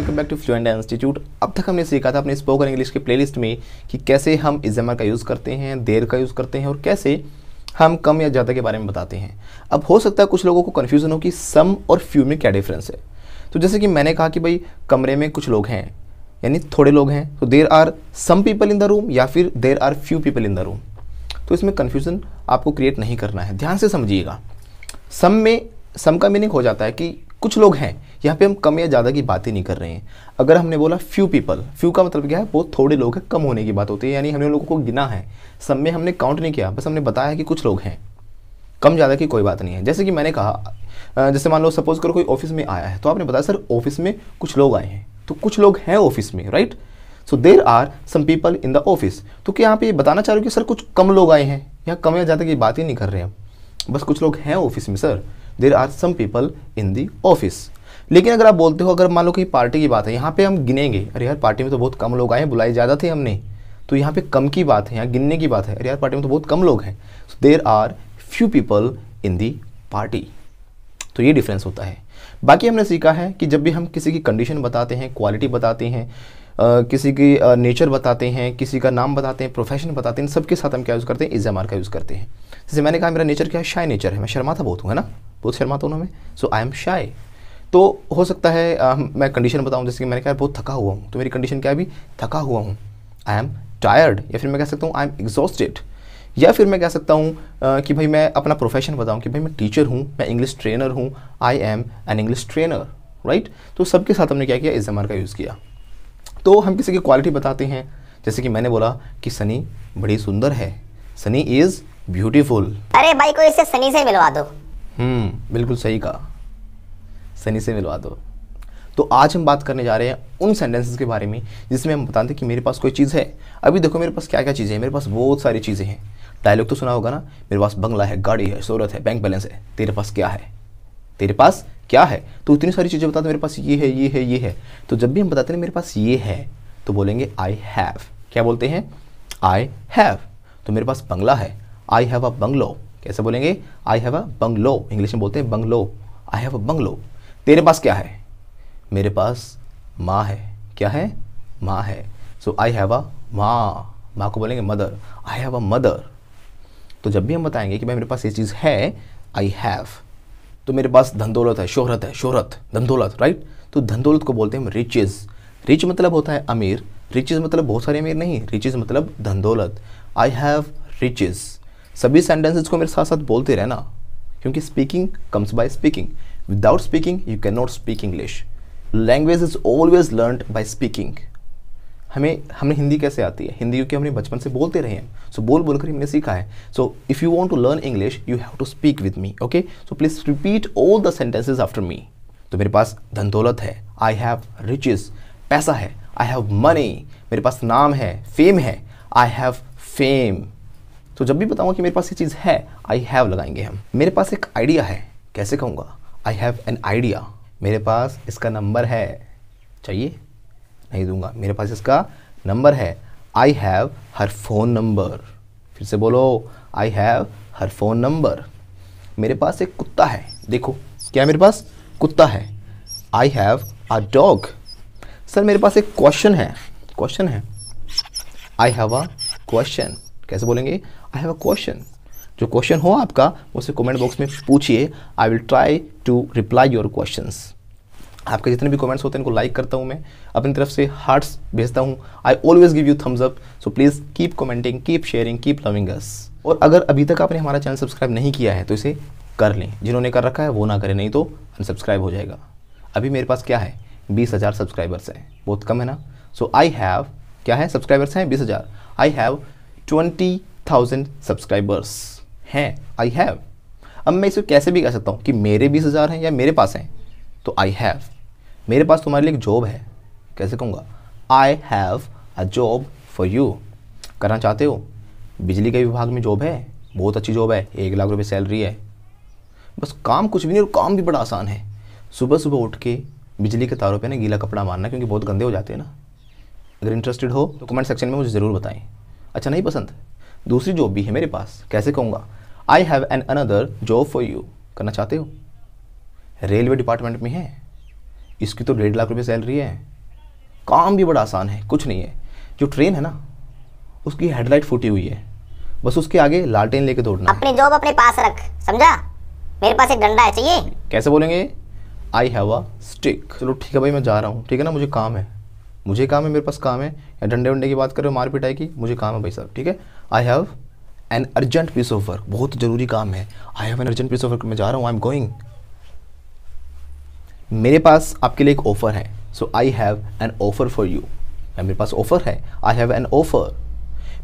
Welcome back to Fluenda institute अब तक हमने सीखा था अपने स्पोकन इंग्लिश के प्लेलिस्ट में कि कैसे हम इजमर का यूज़ करते हैं देर का यूज़ करते हैं और कैसे हम कम या ज़्यादा के बारे में बताते हैं अब हो सकता है कुछ लोगों को कन्फ्यूज़न हो कि सम और फ्यू में क्या डिफरेंस है तो जैसे कि मैंने कहा कि भाई कमरे में कुछ लोग हैं यानी थोड़े लोग हैं तो there are some people in the room या फिर there are few people in the room तो इसमें कन्फ्यूज़न आपको क्रिएट नहीं करना है ध्यान से समझिएगा सम में सम का मीनिंग हो जाता है कि कुछ लोग हैं यहाँ पे हम कम या ज़्यादा की बातें नहीं कर रहे हैं अगर हमने बोला फ्यू पीपल फ्यू का मतलब क्या है बहुत थोड़े लोग हैं कम होने की बात होती है यानी हमने लोगों को गिना है सब में हमने काउंट नहीं किया बस हमने बताया कि कुछ लोग हैं कम ज़्यादा की कोई बात नहीं है जैसे कि मैंने कहा जैसे मान लो सपोज करो कोई ऑफिस में आया है तो आपने बताया सर ऑफिस में कुछ लोग आए हैं तो कुछ लोग हैं ऑफिस में right so there are some people in the office तो क्या आप ये बताना चाह रहे हो कि सर कुछ कम लोग आए हैं या कम या ज़्यादा की बात ही नहीं कर रहे हैं बस कुछ लोग हैं ऑफिस में sir there are some people in the office लेकिन अगर आप बोलते हो अगर मान लो कि पार्टी की बात है यहाँ पे हम गिनेंगे अरे यार पार्टी में तो बहुत कम लोग आए बुलाए ज़्यादा थे हमने तो यहाँ पे कम की बात है यहाँ गिनने की बात है अरे यार पार्टी में तो बहुत कम लोग हैं there are few people in the party तो ये डिफरेंस होता है बाकी हमने सीखा है कि जब भी हम किसी की कंडीशन बताते हैं क्वालिटी बताते हैं किसी की नेचर बताते हैं किसी का नाम बताते हैं प्रोफेशन बताते हैं सबके साथ हम क्या यूज़ करते हैं इजामार का यूज़ करते हैं जैसे मैंने कहा मेरा नेचर क्या है शाई नेचर है मैं शर्माता बहुत हूँ है ना बहुत शर्माता हूँ मैं सो आई एम शाई तो हो सकता है आ, मैं कंडीशन बताऊँ जैसे कि मैंने कहा बहुत थका हुआ हूँ तो मेरी कंडीशन क्या है अभी थका हुआ हूँ आई एम टायर्ड या फिर मैं कह सकता हूँ आई एम एग्जॉस्टेड या फिर मैं कह सकता हूँ कि भाई मैं अपना प्रोफेशन बताऊँ कि भाई मैं टीचर हूँ मैं इंग्लिश ट्रेनर हूँ I am an English trainer right तो सबके साथ हमने क्या किया इस जमार का यूज़ किया तो हम किसी की क्वालिटी बताते हैं जैसे कि मैंने बोला कि सनी बड़ी सुंदर है सनी इज ब्यूटीफुल अरे भाई को इसे सनी से मिलवा दो हम्म बिल्कुल सही कहा सनी से मिलवा दो तो आज हम बात करने जा रहे हैं उन सेंटेंसेस के बारे में जिसमें हम बताते हैं कि मेरे पास कोई चीज़ है अभी देखो मेरे पास क्या क्या चीज़ें हैं मेरे पास बहुत सारी चीज़ें हैं डायलॉग तो सुना होगा ना मेरे पास बंगला है गाड़ी है शोहरत है बैंक बैलेंस है तेरे पास क्या है तेरे पास क्या है तो इतनी सारी चीज़ें बताते मेरे पास ये है ये है ये है तो जब भी हम बताते हैं मेरे पास ये है तो बोलेंगे आई हैव क्या बोलते हैं आई हैव तो मेरे पास बंगला है आई हैव अ बंगलो कैसे बोलेंगे I have a bungalow English में बोलते हैं bungalow I have a bungalow तेरे पास क्या है मेरे पास माँ है क्या है माँ है सो आई हैव अ माँ माँ को बोलेंगे mother I have a mother तो जब भी हम बताएंगे कि भाई मेरे पास ये चीज़ है आई हैव तो मेरे पास धन दौलत है शोहरत है शोहरत धन दौलत राइट तो धन दौलत को बोलते हैं रिचेज रिच मतलब होता है अमीर रिचेज मतलब बहुत सारे अमीर नहीं रिचेज मतलब धन दौलत आई हैव रिचेज सभी सेंटेंसेस को मेरे साथ साथ बोलते रहना क्योंकि speaking comes by speaking without speaking you can not speak English language is always learn by speaking हमें हमें हिंदी कैसे आती है हिंदी क्योंकि हमने बचपन से बोलते रहे हैं सो so, बोल बोलकर हमने सीखा है so if you want to learn English you have to speak with me okay so please repeat all the sentences after me तो मेरे पास धन दौलत है आई हैव रिचेस पैसा है आई हैव मनी मेरे पास नाम है फेम है आई हैव फेम तो जब भी बताऊँगा कि मेरे पास ये चीज़ है आई हैव लगाएंगे हम मेरे पास एक आइडिया है कैसे कहूँगा आई हैव एन आइडिया मेरे पास इसका नंबर है चाहिए नहीं दूंगा मेरे पास इसका नंबर है I have her phone number फिर से बोलो I have her phone number मेरे पास एक कुत्ता है देखो क्या मेरे पास कुत्ता है I have a dog sir मेरे पास एक क्वेश्चन है क्वेश्चन है आई हैव अ क्वेश्चन कैसे बोलेंगे आई हैव अ क्वेश्चन जो क्वेश्चन हो आपका उसे कमेंट बॉक्स में पूछिए I will try to reply your questions आपके जितने भी कमेंट्स होते हैं इनको लाइक करता हूँ मैं अपनी तरफ से हार्ट्स भेजता हूँ I always give you thumbs up so please keep commenting keep sharing keep loving us और अगर अभी तक आपने हमारा चैनल सब्सक्राइब नहीं किया है तो इसे कर लें जिन्होंने कर रखा है वो ना करें नहीं तो अनसब्सक्राइब हो जाएगा अभी मेरे पास क्या है बीस हज़ार सब्सक्राइबर्स हैं बहुत कम है ना सो आई हैव क्या है सब्सक्राइबर्स हैं बीस हज़ार I have twenty thousand subscribers हैं आई हैव अब मैं इसे कैसे भी कह सकता हूँ कि मेरे बीस हज़ार हैं या मेरे पास हैं तो आई हैव मेरे पास तुम्हारे लिए एक जॉब है कैसे कहूँगा I have a job for you करना चाहते हो बिजली के विभाग में जॉब है बहुत अच्छी जॉब है एक लाख रुपये सैलरी है बस काम कुछ भी नहीं और काम भी बड़ा आसान है सुबह सुबह उठ के बिजली के तारों पे ना गीला कपड़ा मारना क्योंकि बहुत गंदे हो जाते हैं ना अगर इंटरेस्टेड हो तो कमेंट सेक्शन में मुझे ज़रूर बताएं अच्छा नहीं पसंद दूसरी जॉब भी है मेरे पास कैसे कहूँगा I have an another job for you करना चाहते हो रेलवे डिपार्टमेंट में है इसकी तो डेढ़ लाख रुपये सैलरी है काम भी बड़ा आसान है कुछ नहीं है जो ट्रेन है ना उसकी हेडलाइट फूटी हुई है बस उसके आगे लालटेन लेके दौड़ना अपनी जॉब अपने पास रख समझा मेरे पास एक डंडा है चाहिए कैसे बोलेंगे आई हैव अ स्टिक चलो ठीक है भाई मैं जा रहा हूँ ठीक है ना मुझे काम है मुझे काम है मेरे पास काम है या डंडे वंडे की बात कर रहे हो मार पिटाई की मुझे काम है भाई साहब ठीक है I have an urgent piece of work बहुत ज़रूरी काम है I have an urgent piece of work मैं जा रहा हूँ आई एम गोइंग मेरे पास आपके लिए एक ऑफ़र है so I have an offer for you मेरे पास ऑफ़र है आई हैव एन ऑफ़र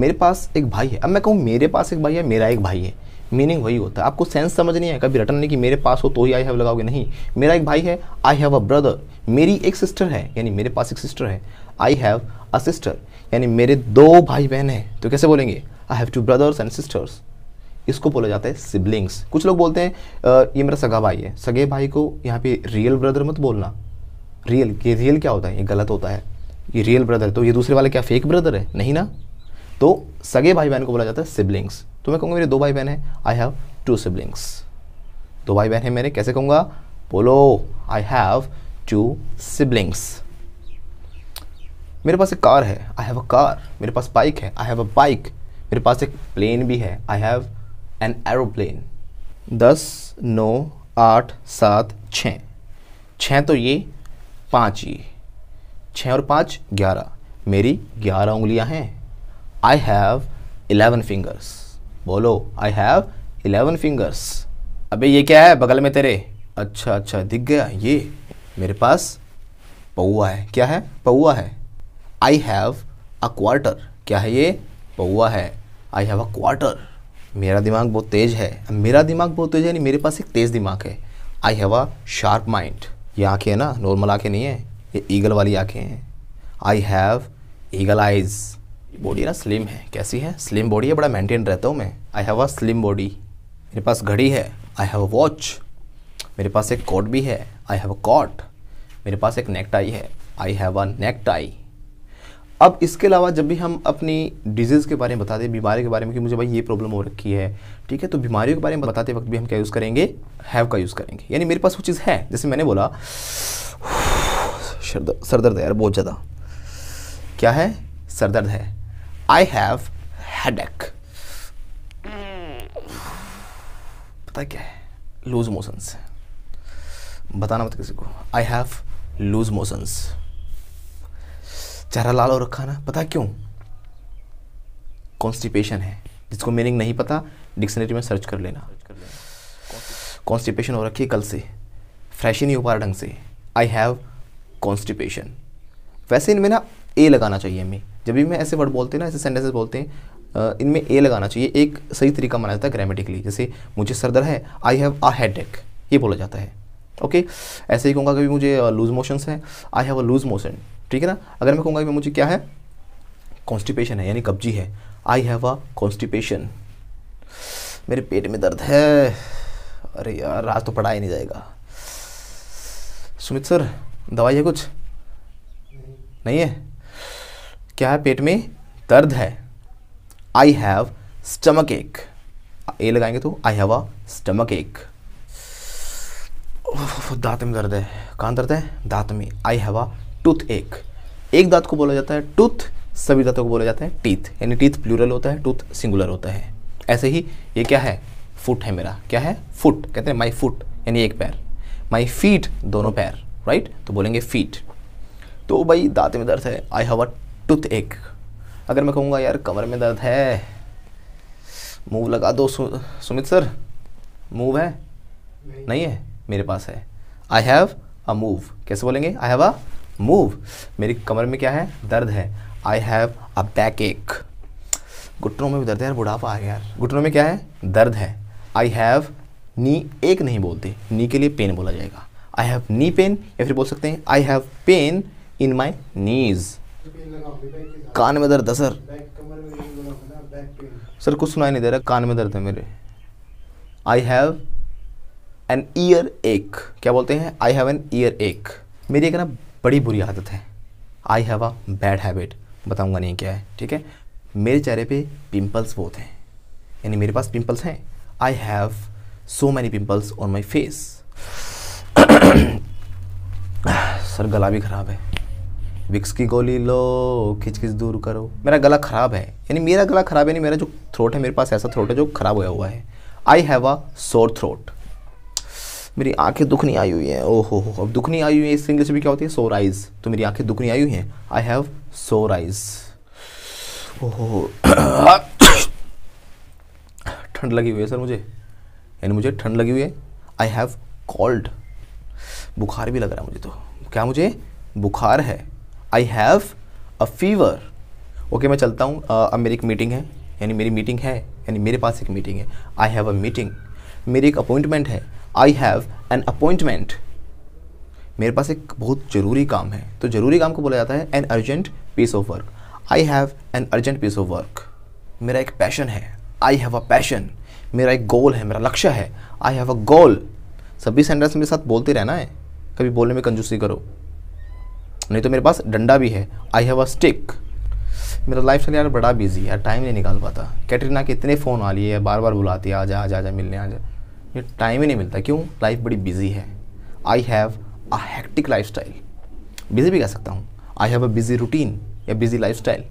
मेरे पास एक भाई है अब मैं कहूँ मेरे पास एक भाई है मेरा एक भाई है मीनिंग वही होता है आपको सेंस समझ नहीं है कभी रटन नहीं कि मेरे पास हो तो ही आई हैव लगाओगे नहीं मेरा एक भाई है आई हैव अ ब्रदर मेरी एक सिस्टर है यानी मेरे पास एक सिस्टर है आई हैव अ सिस्टर यानी मेरे दो भाई बहन हैं तो कैसे बोलेंगे I have two brothers and sisters इसको बोला जाता है सिबलिंग्स कुछ लोग बोलते हैं ये मेरा सगा भाई है सगे भाई को यहाँ पे रियल ब्रदर मत बोलना रियल ये रियल क्या होता है ये गलत होता है ये रियल ब्रदर तो ये दूसरे वाले क्या फेक ब्रदर है नहीं ना तो सगे भाई बहन को बोला जाता है सिबलिंग्स तो मैं कहूँगा मेरे दो भाई बहन हैं आई हैव टू सिबलिंग्स दो भाई बहन हैं मेरे कैसे कहूँगा बोलो आई हैव टू सिबलिंग्स मेरे पास एक कार है आई हैव अ कार मेरे पास बाइक है आई हैव अ बाइक मेरे पास एक प्लेन भी है आई हैव एन एरोप्लेन दस नौ आठ सात छः छः तो ये पाँच ये छः और पाँच ग्यारह मेरी ग्यारह उंगलियां हैं आई हैव इलेवन फिंगर्स बोलो आई हैव इलेवन फिंगर्स अबे ये क्या है बगल में तेरे अच्छा अच्छा दिख गया ये मेरे पास पौआ है क्या है पौआ है आई हैव अ क्वार्टर क्या है ये पौआ है आई हैव अ क्वार्टर मेरा दिमाग बहुत तेज़ है मेरा दिमाग बहुत तेज़ है यानी मेरे पास एक तेज़ दिमाग है I have a sharp mind ये आँखें हैं ना नॉर्मल आँखें नहीं है ये ईगल वाली आँखें हैं I have eagle eyes body ना स्लिम है कैसी है स्लिम बॉडी है बड़ा मेंटेन रहता हूँ मैं I have a slim body मेरे पास घड़ी है आई हैव अ वॉच मेरे पास एक कोट भी है आई हैव अ कॉट मेरे पास एक नेक टाई है I have a neck tie अब इसके अलावा जब भी हम अपनी डिजीज़ के बारे में बताते हैं बीमारी के बारे में कि मुझे भाई ये प्रॉब्लम हो रखी है ठीक है तो बीमारियों के बारे में बताते वक्त भी हम क्या यूज़ करेंगे हैव का यूज़ करेंगे यानी मेरे पास वो चीज़ है जैसे मैंने बोला सर दर्द है यार बहुत ज़्यादा क्या है सर दर्द है आई हैव हेड पता क्या है लूज मोशंस बताना मत किसी को आई हैव लूज मोशंस चेहरा लाल हो रखा ना पता क्यों कॉन्स्टिपेशन है जिसको मीनिंग नहीं पता डिक्शनरी में सर्च कर लेना कॉन्स्टिपेशन हो रखी है कल से फ्रेश ही नहीं हो पा रहा ढंग से आई हैव कॉन्स्टिपेशन वैसे इनमें ना ए लगाना चाहिए हमें जब भी मैं ऐसे वर्ड बोलते हैं ना ऐसे सेंटेंसेस बोलते हैं इनमें ए लगाना चाहिए एक सही तरीका माना जाता है ग्रामेटिकली जैसे मुझे सरदर है आई हैव आ हेड ये बोला जाता है ओके ऐसे ही कहूँगा कि मुझे लूज मोशन है I have a loose motion ठीक है ना अगर मैं कहूँगा कि मुझे क्या है कॉन्स्टिपेशन है यानी कब्जी है आई हैव अ कॉन्स्टिपेशन मेरे पेट में दर्द है अरे यार रात तो पढ़ा ही नहीं जाएगा सुमित सर दवाई है कुछ नहीं, नहीं है क्या है पेट में दर्द है आई हैव स्टमक एक ए लगाएंगे तो आई हैव अ स्टमक एक दांत में दर्द है कहाँ दर्द है दांत में आई हैवा टूथ एक एक दांत को बोला जाता है टूथ सभी दांतों को बोला जाता है टीथ यानी टीथ प्लूरल होता है टूथ सिंगुलर होता है ऐसे ही ये क्या है फुट है मेरा क्या है फुट कहते हैं माई फुट यानी एक पैर माई फीट दोनों पैर राइट तो बोलेंगे फीट तो भाई दांत में दर्द है आई हैव अ टूथ एक अगर मैं कहूँगा यार कमर में दर्द है मूव लगा दो सु, सुमित सर मूव है नहीं है मेरे पास है आई हैव अ मूव कैसे बोलेंगे आई हैव अ मूव मेरी कमर में क्या है दर्द है आई हैव अ बैक एक घुटनों में भी दर्द है यार बुढ़ापा गया यार घुटनों में क्या है दर्द है आई हैव नी एक नहीं बोलते नी के लिए पेन बोला जाएगा आई हैव नी पेन या फिर बोल सकते हैं आई हैव पेन इन माई नीज कान में दर्द है सर सर कुछ सुनाई नहीं दे रहा कान में दर्द है मेरे आई हैव एन ईयर एक क्या बोलते हैं आई हैव एन ईयर एक मेरी एक ना बड़ी बुरी आदत है I have a bad habit बताऊंगा नहीं क्या है ठीक है मेरे चेहरे पे पिंपल्स बहुत हैं यानी मेरे पास पिंपल्स हैं I have so many pimples on my face sir गला भी ख़राब है विक्स की गोली लो खिच दूर करो मेरा गला ख़राब है यानी मेरा गला ख़राब है नहीं मेरा जो थ्रोट है मेरे पास ऐसा थ्रोट है जो ख़राब होया हुआ है I have a sore throat मेरी आंखें दुखनी आई हुई हैं ओहो हो अब दुखनी आई हुई है इस इंग्लिश में क्या होती है सोर आइज तो मेरी आंखें दुखनी आई हुई हैं आई हैव सोर आइज ओहो ठंड लगी हुई है सर मुझे यानी मुझे ठंड लगी हुई है आई हैव कॉल्ड बुखार भी लग रहा है मुझे तो क्या मुझे बुखार है I have a fever okay मैं चलता हूँ अब मेरी एक मीटिंग है यानी मेरी मीटिंग है यानी मेरे पास एक मीटिंग है आई हैव अ मीटिंग मेरी एक अपॉइंटमेंट है आई हैव एन अपॉइंटमेंट मेरे पास एक बहुत ज़रूरी काम है तो ज़रूरी काम को बोला जाता है an urgent piece of work I have an urgent piece of work मेरा एक पैशन है आई हैव अ पैशन मेरा एक गोल है मेरा लक्ष्य है आई हैव अ गोल सभी सेंटेंस मेरे साथ बोलते रहना है कभी बोलने में कंजूसी करो नहीं तो मेरे पास डंडा भी है आई हैव अ स्टिक मेरा लाइफ स्टाइल यार बड़ा बिजी है टाइम नहीं निकाल पाता कैटरीना के इतने फ़ोन आ लिए बार बार बुलाती है आ आ जा आ जा मिलने आ जा ये टाइम ही नहीं मिलता क्यों लाइफ बड़ी बिजी है I have a hectic lifestyle busy भी कह सकता हूँ I have a busy routine या बिजी लाइफ स्टाइल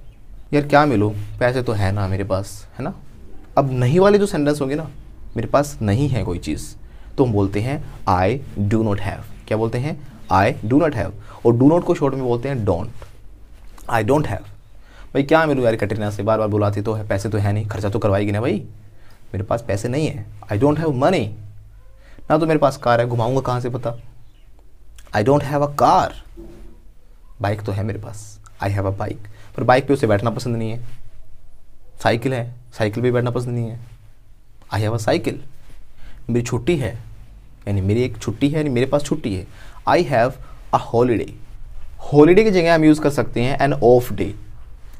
यार क्या मिलो पैसे तो है ना मेरे पास है ना अब नहीं वाले जो सेंटेंस होंगे ना मेरे पास नहीं है कोई चीज़ तो हम बोलते हैं आई डू नॉट हैव क्या बोलते हैं आई डू नॉट हैव और डू नॉट को शॉर्ट में बोलते हैं डोंट आई डोंट हैव भाई क्या मिलूँ यार कटरीना से बार बार बुलाती तो है पैसे तो है नहीं खर्चा तो करवाएगी ना भाई मेरे पास पैसे नहीं है आई डोंट हैव मनी ना तो मेरे पास कार है घुमाऊंगा कहाँ से पता I don't have a car bike तो है मेरे पास आई हैव अ बाइक पर बाइक पे उसे बैठना पसंद नहीं है साइकिल है साइकिल पे बैठना पसंद नहीं है आई हैव अ साइकिल मेरी छुट्टी है यानी मेरी एक छुट्टी है यानी मेरे पास छुट्टी है I have a holiday holiday की जगह हम यूज़ कर सकते हैं एन ऑफ डे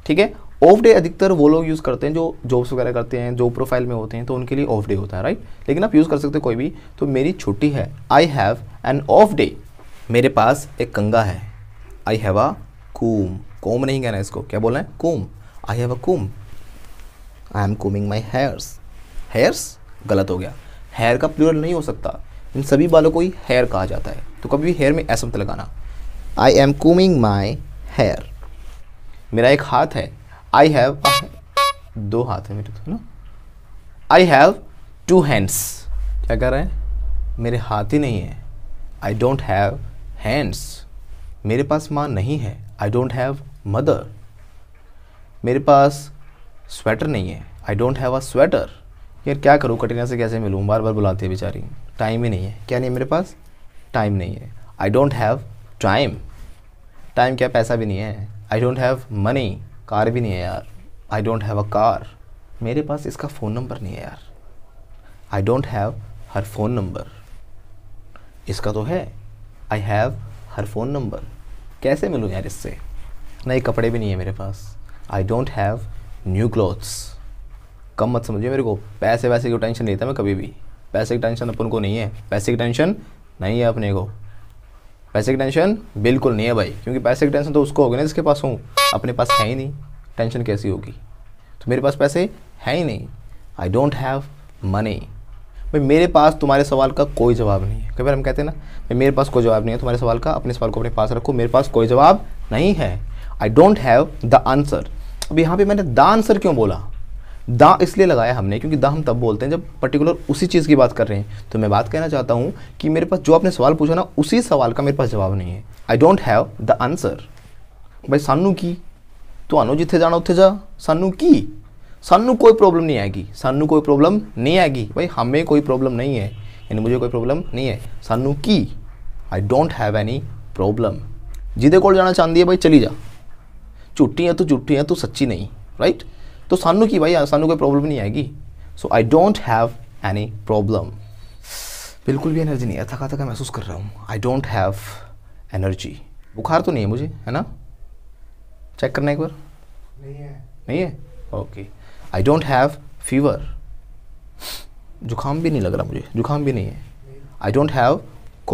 ठीक है ऑफ डे अधिकतर वो लोग यूज़ करते हैं जो जॉब्स वगैरह करते हैं जॉब प्रोफाइल में होते हैं तो उनके लिए ऑफ डे होता है राइट लेकिन आप यूज़ कर सकते हो कोई भी तो मेरी छुट्टी है I have an off day मेरे पास एक कंगा है आई हैव अ कूम कोम नहीं कहना इसको क्या बोलना है comb I have a comb I am combing my hairs hairs गलत हो गया हेयर का प्लूरल नहीं हो सकता इन सभी बालों को ही हेयर कहा जाता है तो कभी भी हेयर में ऐसा मत लगाना आई एम कूमिंग माई हेयर मेरा एक हाथ है आई हैव दो हाथ है मेरे तो ना आई हैव टू हैंड्स क्या कह रहे हैं मेरे हाथ ही नहीं है आई डोंट हैव हैंड्स मेरे पास माँ नहीं है आई डोंट हैव मदर मेरे पास स्वेटर नहीं है I don't have a sweater यार क्या करूँ कटिंग से कैसे मिलूँ बार बार बुलाती है बेचारी टाइम ही नहीं है क्या नहीं है मेरे पास टाइम नहीं है I don't have time time क्या पैसा भी नहीं है I don't have money car भी नहीं है यार I don't have a car मेरे पास इसका फ़ोन नंबर नहीं है यार I don't have her phone number इसका तो है I have her phone number कैसे मिलूँ यार इससे नए कपड़े भी नहीं है मेरे पास I don't have new clothes कम मत समझिए मेरे को पैसे वैसे की टेंशन तो नहीं था तो मैं कभी भी पैसे की टेंशन अपन को नहीं है पैसे की टेंशन नहीं है अपने को पैसे की टेंशन बिल्कुल नहीं है भाई क्योंकि पैसे की टेंशन तो उसको होगी ना जिसके पास हूँ अपने पास है ही नहीं टेंशन कैसी होगी तो मेरे पास पैसे है ही नहीं आई डोंट हैव मनी भाई मेरे पास तुम्हारे सवाल का कोई जवाब नहीं है कई बार हम कहते हैं ना भाई मेरे पास कोई जवाब नहीं है तुम्हारे सवाल का अपने सवाल को अपने पास रखो मेरे पास कोई जवाब नहीं है I don't have the answer अब यहाँ पे मैंने द आंसर क्यों बोला दा इसलिए लगाया हमने क्योंकि दा हम तब बोलते हैं जब पर्टिकुलर उसी चीज़ की बात कर रहे हैं तो मैं बात कहना चाहता हूँ कि मेरे पास जो आपने सवाल पूछा ना उसी सवाल का मेरे पास जवाब नहीं है I don't have the answer भाई सानू की तो आनो जिथे जाना उत्थे जा सानू की सानू कोई प्रॉब्लम नहीं आएगी सानू कोई प्रॉब्लम नहीं आएगी भाई हमें कोई प्रॉब्लम नहीं है यानी मुझे कोई प्रॉब्लम नहीं है सानू की I don't have any problem जिदे को जाना चाहती है भाई चली जा झूठी है तो झूठी है तो सच्ची नहीं राइट right? तो सानू की भाई सानू कोई प्रॉब्लम नहीं आएगी so I don't have any problem बिल्कुल भी एनर्जी नहीं है थका थका महसूस कर रहा हूँ आई डोंट हैव एनर्जी बुखार तो नहीं है मुझे है ना चेक करना एक बार नहीं है नहीं है okay I don't have fever जुकाम भी नहीं लग रहा मुझे जुकाम भी नहीं है आई डोंट हैव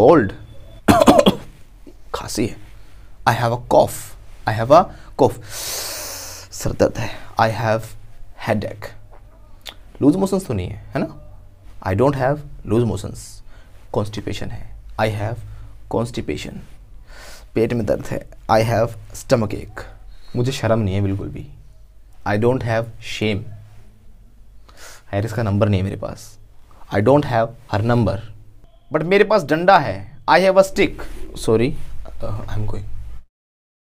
कोल्ड खांसी है I have a cough I have अ कॉफ सरदर्द दर्द है I have headache loose motions तो नहीं है है ना I don't have loose motions constipation है आई हैव कॉन्स्टिपेशन पेट में दर्द है आई हैव स्टमक एक मुझे शर्म नहीं है बिल्कुल भी I don't have shame Harris का नंबर नहीं है मेरे पास I don't have her number but मेरे पास डंडा है I have a stick sorry I am going